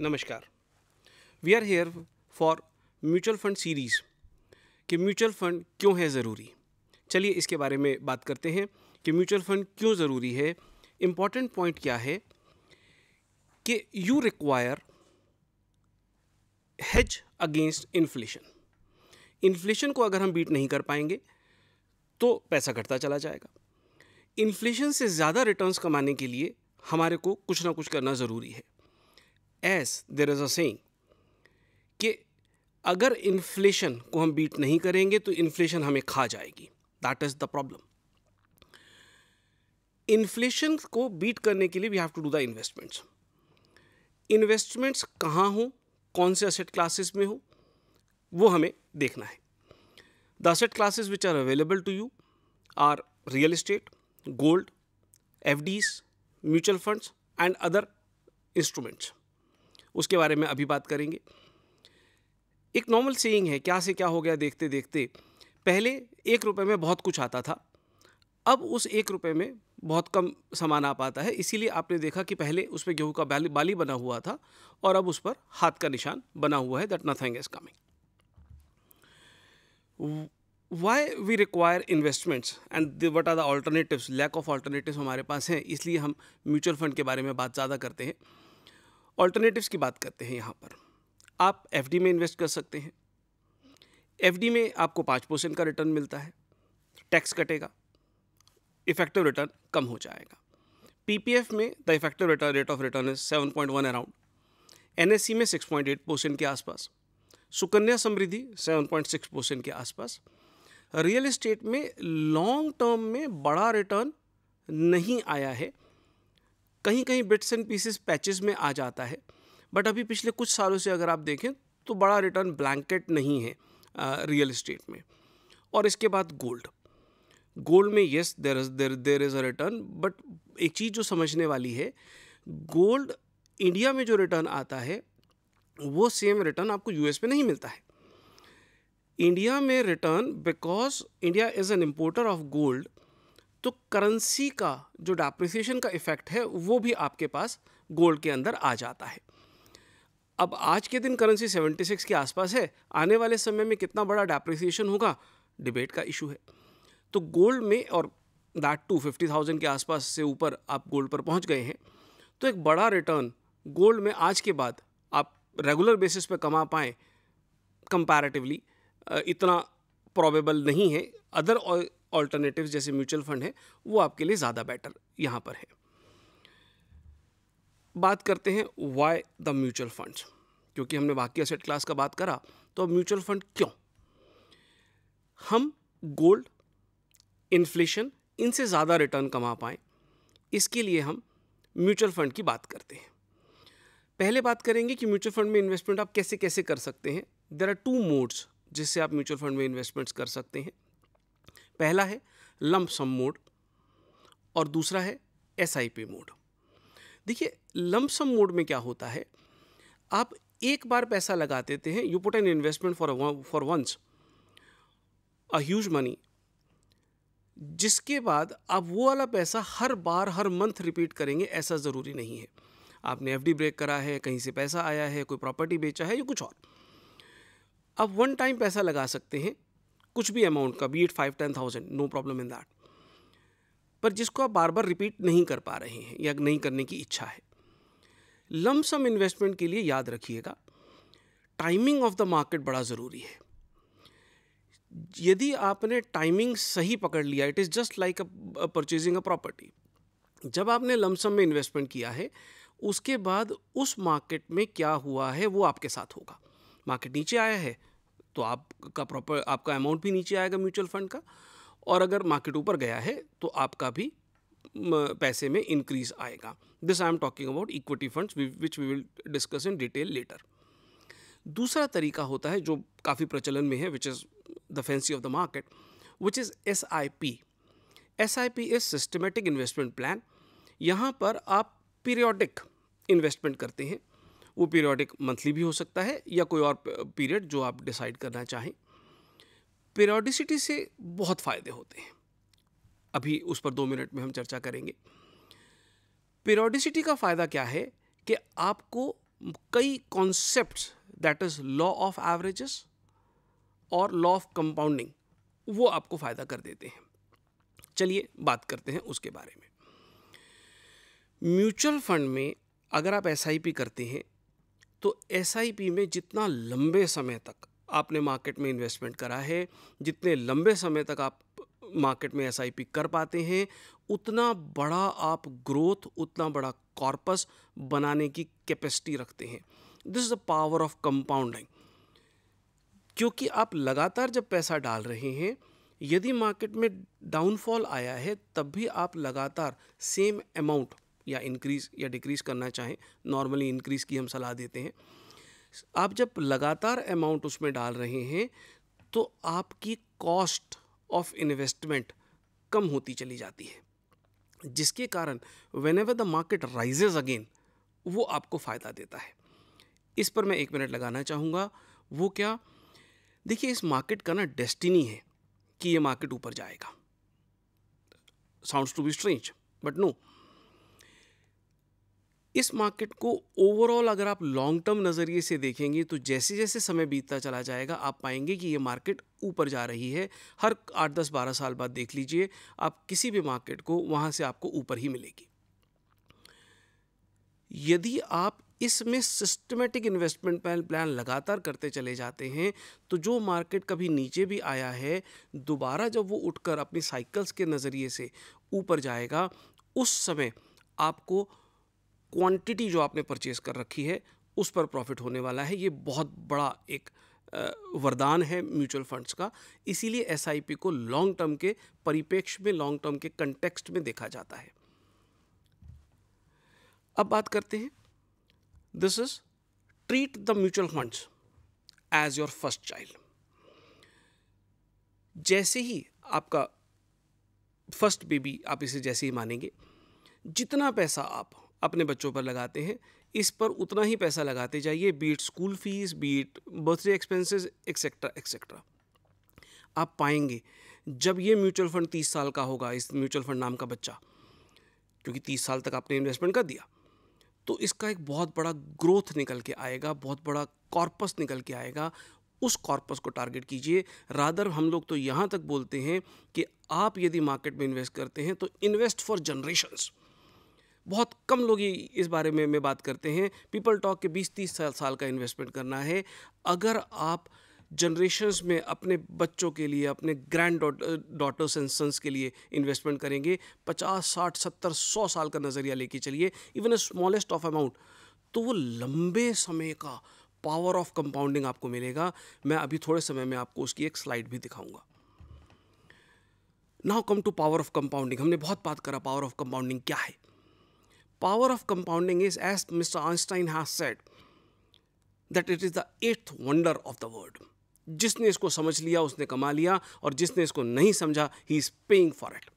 नमस्कार we are here for mutual fund series कि mutual fund क्यों है ज़रूरी चलिए इसके बारे में बात करते हैं कि म्यूचुअल फ़ंड क्यों ज़रूरी है इम्पॉर्टेंट पॉइंट क्या है कि you require hedge against inflation inflation को अगर हम बीट नहीं कर पाएंगे तो पैसा घटता चला जाएगा इन्फ्लेशन से ज़्यादा रिटर्न्स कमाने के लिए हमारे को कुछ ना कुछ करना ज़रूरी है as there is a saying कि अगर इन्फ्लेशन को हम बीट नहीं करेंगे तो इन्फ्लेशन हमें खा जाएगी that is the problem inflation को बीट करने के लिए we have to do the investments investments कहाँ हों कौन से असेट क्लासेस में हो वो हमें देखना है the asset classes which are available to you are real estate gold FDs mutual funds and other instruments उसके बारे में अभी बात करेंगे एक नॉर्मल सेइंग है क्या से क्या हो गया देखते देखते पहले एक रुपये में बहुत कुछ आता था अब उस एक रुपये में बहुत कम सामान आ पाता है इसीलिए आपने देखा कि पहले उस पर गेहूँ का बाली बाली बना हुआ था और अब उस पर हाथ का निशान बना हुआ है that nothing is coming why we require investments and what are the alternatives lack of alternatives हमारे पास हैं इसलिए हम म्यूचुअल फंड के बारे में बात ज़्यादा करते हैं ऑल्टरनेटिव्स की बात करते हैं यहाँ पर आप एफ में इन्वेस्ट कर सकते हैं एफ में आपको पाँच परसेंट का रिटर्न मिलता है टैक्स कटेगा इफेक्टिव रिटर्न कम हो जाएगा पी में the effective return rate of return is seven point one around एन में सिक्स पॉइंट एट परसेंट के आसपास Sukanya Samriddhi seven point six percent के आसपास रियल इस्टेट में लॉन्ग टर्म में बड़ा रिटर्न नहीं आया है कहीं कहीं बिट्स एंड पीसेस पैचेस में आ जाता है बट अभी पिछले कुछ सालों से अगर आप देखें तो बड़ा रिटर्न ब्लैंकेट नहीं है रियल इस्टेट में और इसके बाद गोल्ड गोल्ड में yes there is there there is a return but एक चीज़ जो समझने वाली है गोल्ड इंडिया में जो रिटर्न आता है वो सेम रिटर्न आपको यूएस में नहीं मिलता है इंडिया में return because India is an importer of gold तो करेंसी का जो डाप्रिसिएशन का इफ़ेक्ट है वो भी आपके पास गोल्ड के अंदर आ जाता है अब आज के दिन करेंसी 76 के आसपास है आने वाले समय में कितना बड़ा डाप्रिसिएशन होगा डिबेट का इशू है तो गोल्ड में और दैट टू फिफ्टी थाउजेंड के आसपास से ऊपर आप गोल्ड पर पहुँच गए हैं तो एक बड़ा रिटर्न गोल्ड में आज के बाद आप रेगुलर बेसिस पर कमा पाएँ कंपैरेटिवली इतना प्रॉबेबल नहीं है अदर ऑल्टरनेटिव जैसे म्यूचुअल फंड है वो आपके लिए ज़्यादा बेटर यहाँ पर है बात करते हैं वाई द म्यूचुअल फंड क्योंकि हमने बाकी असेट क्लास का बात करा तो अब म्यूचुअल फंड क्यों हम गोल्ड इन्फ्लेशन इनसे ज़्यादा रिटर्न कमा पाएँ इसके लिए हम म्यूचुअल फंड की बात करते हैं पहले बात करेंगे कि म्यूचुअल फंड में इन्वेस्टमेंट आप कैसे कैसे कर सकते हैं देर आर टू मोड्स जिससे आप म्यूचुअल फंड में इन्वेस्टमेंट्स कर सकते हैं पहला है लम्प सम मोड और दूसरा है एस आई पी मोड देखिए लम्प सम मोड में क्या होता है आप एक बार पैसा लगा देते हैं you put an investment for for once a huge money जिसके बाद आप वो वाला पैसा हर बार हर मंथ रिपीट करेंगे ऐसा ज़रूरी नहीं है आपने एफ ब्रेक करा है कहीं से पैसा आया है कोई प्रॉपर्टी बेचा है या कुछ और आप वन टाइम पैसा लगा सकते हैं कुछ भी अमाउंट का be it five ten thousand no problem in that पर जिसको आप बार बार रिपीट नहीं कर पा रहे हैं या नहीं करने की इच्छा है लमसम इन्वेस्टमेंट के लिए याद रखिएगा टाइमिंग ऑफ द मार्केट बड़ा ज़रूरी है यदि आपने टाइमिंग सही पकड़ लिया it is just like a purchasing a property जब आपने लमसम में इन्वेस्टमेंट किया है उसके बाद उस मार्केट में क्या हुआ है वो आपके साथ होगा मार्केट नीचे आया है तो आपका प्रॉपर आपका अमाउंट भी नीचे आएगा म्यूचुअल फंड का और अगर मार्केट ऊपर गया है तो आपका भी पैसे में इंक्रीज आएगा this I am talking about equity funds which we will discuss in detail later दूसरा तरीका होता है जो काफ़ी प्रचलन में है which is the fancy of the market which is S I P S I P is systematic investment plan यहाँ पर आप पीरियोडिक इन्वेस्टमेंट करते हैं वो पीरियोडिक मंथली भी हो सकता है या कोई और पीरियड जो आप डिसाइड करना चाहें पीरियोडिसिटी से बहुत फ़ायदे होते हैं अभी उस पर दो मिनट में हम चर्चा करेंगे पीरियोडिसिटी का फ़ायदा क्या है कि आपको कई concept that is law of averages और लॉ ऑफ कंपाउंडिंग वो आपको फ़ायदा कर देते हैं चलिए बात करते हैं उसके बारे में म्यूचुअल फंड में अगर आप एस करते हैं तो एस में जितना लंबे समय तक आपने मार्केट में इन्वेस्टमेंट करा है जितने लंबे समय तक आप मार्केट में एस कर पाते हैं उतना बड़ा आप ग्रोथ उतना बड़ा कॉर्पस बनाने की कैपेसिटी रखते हैं this is the power of compounding क्योंकि आप लगातार जब पैसा डाल रहे हैं यदि मार्केट में डाउनफॉल आया है तब भी आप लगातार सेम अमाउंट या इंक्रीज़ या डिक्रीज़ करना चाहें नॉर्मली इंक्रीज़ की हम सलाह देते हैं आप जब लगातार अमाउंट उसमें डाल रहे हैं तो आपकी कॉस्ट ऑफ इन्वेस्टमेंट कम होती चली जाती है जिसके कारण whenever the market rises again वो आपको फ़ायदा देता है इस पर मैं एक मिनट लगाना चाहूँगा वो क्या देखिए इस मार्केट का ना डेस्टिनी है कि ये मार्केट ऊपर जाएगा sounds to be strange but no इस मार्केट को ओवरऑल अगर आप लॉन्ग टर्म नज़रिए से देखेंगे तो जैसे जैसे समय बीतता चला जाएगा आप पाएंगे कि ये मार्केट ऊपर जा रही है हर आठ दस बारह साल बाद देख लीजिए आप किसी भी मार्केट को वहाँ से आपको ऊपर ही मिलेगी यदि आप इसमें सिस्टमेटिक इन्वेस्टमेंट प्लान लगातार करते चले जाते हैं तो जो मार्केट कभी नीचे भी आया है दोबारा जब वो उठकर अपनी साइकिल्स के नज़रिए से ऊपर जाएगा उस समय आपको क्वांटिटी जो आपने परचेज कर रखी है उस पर प्रॉफिट होने वाला है ये बहुत बड़ा एक वरदान है म्यूचुअल फंड्स का इसीलिए एस को लॉन्ग टर्म के परिपेक्ष में लॉन्ग टर्म के कंटेक्स्ट में देखा जाता है अब बात करते हैं this is treat the mutual funds as your first child जैसे ही आपका फर्स्ट बेबी आप इसे जैसे ही मानेंगे जितना पैसा आप अपने बच्चों पर लगाते हैं इस पर उतना ही पैसा लगाते जाइए be it school fees be it birthday expenses etcetera etcetera आप पाएंगे जब ये म्यूचुअल फंड तीस साल का होगा इस म्यूचुअल फंड नाम का बच्चा क्योंकि तीस साल तक आपने इन्वेस्टमेंट कर दिया तो इसका एक बहुत बड़ा ग्रोथ निकल के आएगा बहुत बड़ा कॉर्पस निकल के आएगा उस कॉर्पस को टारगेट कीजिए रादर हम लोग तो यहाँ तक बोलते हैं कि आप यदि मार्केट में इन्वेस्ट करते हैं तो इन्वेस्ट फॉर जनरेशन्स बहुत कम लोग ही इस बारे में में बात करते हैं पीपल टॉक के 20-30 साल साल का इन्वेस्टमेंट करना है अगर आप जनरेशन्स में अपने बच्चों के लिए अपने ग्रैंड डॉटर्स एंड सन्स के लिए इन्वेस्टमेंट करेंगे 50 60 70 सौ साल का नज़रिया लेके चलिए even a smallest of amount तो वो लंबे समय का पावर ऑफ कंपाउंडिंग आपको मिलेगा मैं अभी थोड़े समय में आपको उसकी एक स्लाइड भी दिखाऊंगा now come to power of compounding हमने बहुत बात करा पावर ऑफ कंपाउंडिंग क्या है power of compounding is, as Mr. Einstein has said, that it is the eighth wonder of the world. जिसने इसको समझ लिया उसने कमा लिया और जिसने इसको नहीं समझा he is paying for it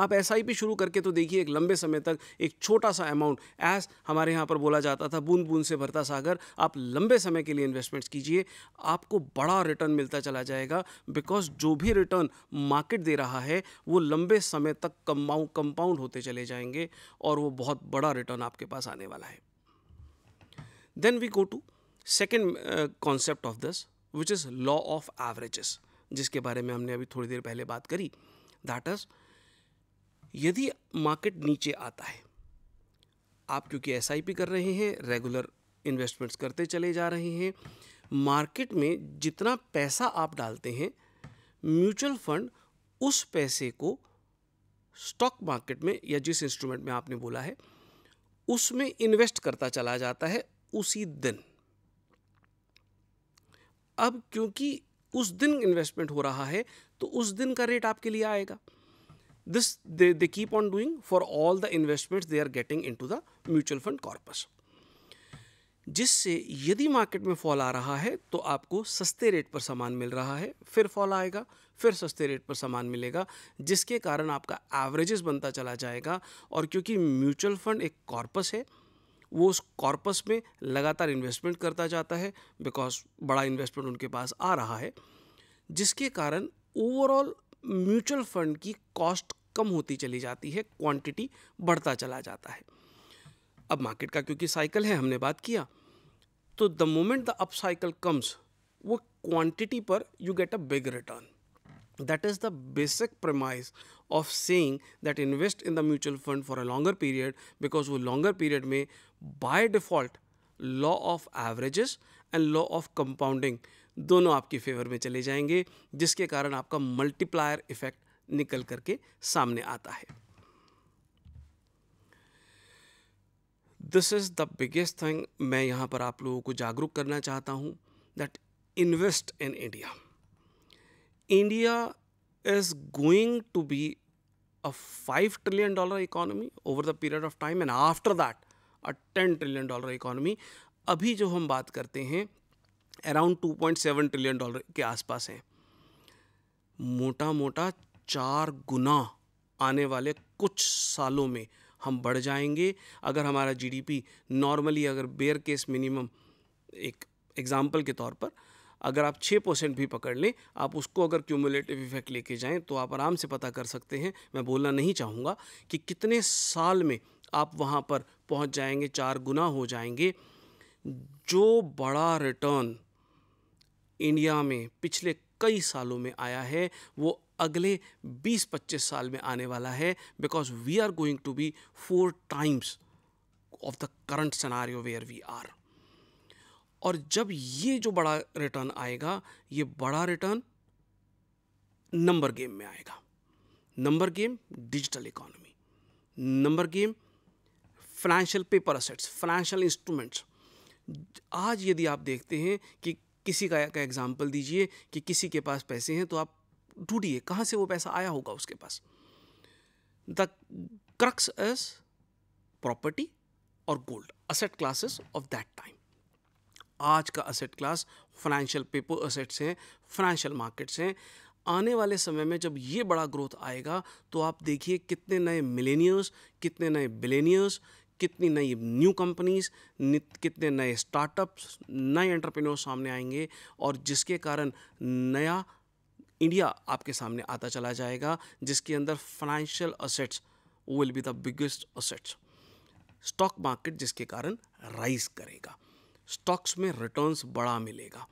आप एस आई पी शुरू करके तो देखिए एक लंबे समय तक एक छोटा सा अमाउंट एस हमारे यहाँ पर बोला जाता था बूंद बूंद से भरता सागर आप लंबे समय के लिए इन्वेस्टमेंट्स कीजिए आपको बड़ा रिटर्न मिलता चला जाएगा बिकॉज जो भी रिटर्न मार्केट दे रहा है वो लंबे समय तक कंपाउंड होते चले जाएंगे और वो बहुत बड़ा रिटर्न आपके पास आने वाला है then we go to second concept of this which is law of averages जिसके बारे में हमने अभी थोड़ी देर पहले बात करी दैट इज़ यदि मार्केट नीचे आता है आप क्योंकि एस कर रहे हैं रेगुलर इन्वेस्टमेंट्स करते चले जा रहे हैं मार्केट में जितना पैसा आप डालते हैं म्यूचुअल फंड उस पैसे को स्टॉक मार्केट में या जिस इंस्ट्रूमेंट में आपने बोला है उसमें इन्वेस्ट करता चला जाता है उसी दिन अब क्योंकि उस दिन इन्वेस्टमेंट हो रहा है तो उस दिन का रेट आपके लिए आएगा This they, they keep on doing for all the investments they are getting into the mutual fund corpus. जिससे यदि मार्केट में फॉल आ रहा है तो आपको सस्ते रेट पर सामान मिल रहा है फिर फॉल आएगा फिर सस्ते रेट पर सामान मिलेगा जिसके कारण आपका एवरेजेस बनता चला जाएगा और क्योंकि म्यूचुअल फंड एक कॉर्पस है वो उस कॉर्पस में लगातार इन्वेस्टमेंट करता जाता है बिकॉज बड़ा इन्वेस्टमेंट उनके पास आ रहा है जिसके कारण ओवरऑल म्यूचुअल फंड की कॉस्ट कम होती चली जाती है क्वांटिटी बढ़ता चला जाता है अब मार्केट का क्योंकि साइकिल है हमने बात किया तो the moment the up cycle comes वो क्वांटिटी पर you get a big return that is the basic promise of saying that invest in the mutual fund for a longer period because वो longer period में by default law of averages and law of compounding दोनों आपकी favour में चले जाएंगे जिसके कारण आपका मल्टीप्लायर इफेक्ट निकल करके सामने आता है this is the biggest thing मैं यहाँ पर आप लोगों को जागरूक करना चाहता हूँ that invest in India India is going to be a five trillion dollar economy over the period of time and after that a ten trillion dollar economy अभी जो हम बात करते हैं around two point seven trillion dollar के आसपास हैं मोटा मोटा चार गुना आने वाले कुछ सालों में हम बढ़ जाएंगे अगर हमारा जीडीपी नॉर्मली अगर बेयर केस मिनिमम एक एग्ज़ाम्पल के तौर पर अगर आप छः परसेंट भी पकड़ लें आप उसको अगर क्यूमुलेटिव इफेक्ट लेके जाएं तो आप आराम से पता कर सकते हैं मैं बोलना नहीं चाहूँगा कि कितने साल में आप वहाँ पर पहुँच जाएंगे चार गुना हो जाएंगे जो बड़ा रिटर्न इंडिया में पिछले कई सालों में आया है वो अगले 20-25 साल में आने वाला है because we are going to be four times of the current scenario where we are और जब ये जो बड़ा रिटर्न आएगा ये बड़ा रिटर्न नंबर गेम में आएगा number game digital economy number game financial paper assets financial instruments आज यदि आप देखते हैं कि किसी का का एग्ज़ाम्पल दीजिए कि किसी के पास पैसे हैं तो आप ढूंढिए कहाँ से वो पैसा आया होगा उसके पास द क्रक्स इज प्रॉपर्टी और gold asset classes of that time आज का asset class financial paper assets हैं फाइनेंशियल मार्केट्स हैं आने वाले समय में जब ये बड़ा ग्रोथ आएगा तो आप देखिए कितने नए मिलेनियर्स कितने नए बिलेनियर्स कितनी नई न्यू कंपनीज कितने नए स्टार्टअप्स नए एंटरप्रेन्योर्स सामने आएंगे और जिसके कारण नया इंडिया आपके सामने आता चला जाएगा जिसके अंदर financial assets will be the biggest assets stock market जिसके कारण राइज करेगा स्टॉक्स में रिटर्न्स बड़ा मिलेगा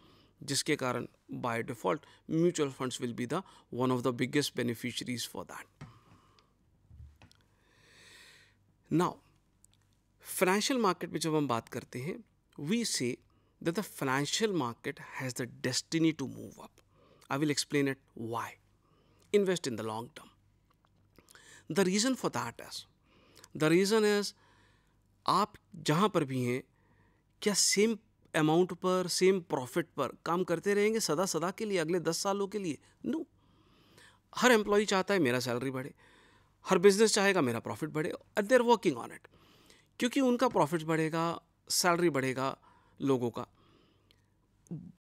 जिसके कारण by default mutual funds will be the one of the biggest beneficiaries for that now financial market में जब हम बात करते हैं we say that the financial market has the destiny to move up I will explain it why. Invest in the long term. The reason for that is, the reason is आप जहाँ पर भी हैं क्या सेम अमाउंट पर same profit पर काम करते रहेंगे सदा सदा के लिए अगले दस सालों के लिए नो हर एम्प्लॉय चाहता है मेरा सैलरी बढ़े हर बिजनेस चाहेगा मेरा प्रॉफिट बढ़े at they're working on it क्योंकि उनका प्रॉफिट बढ़ेगा सैलरी बढ़ेगा लोगों का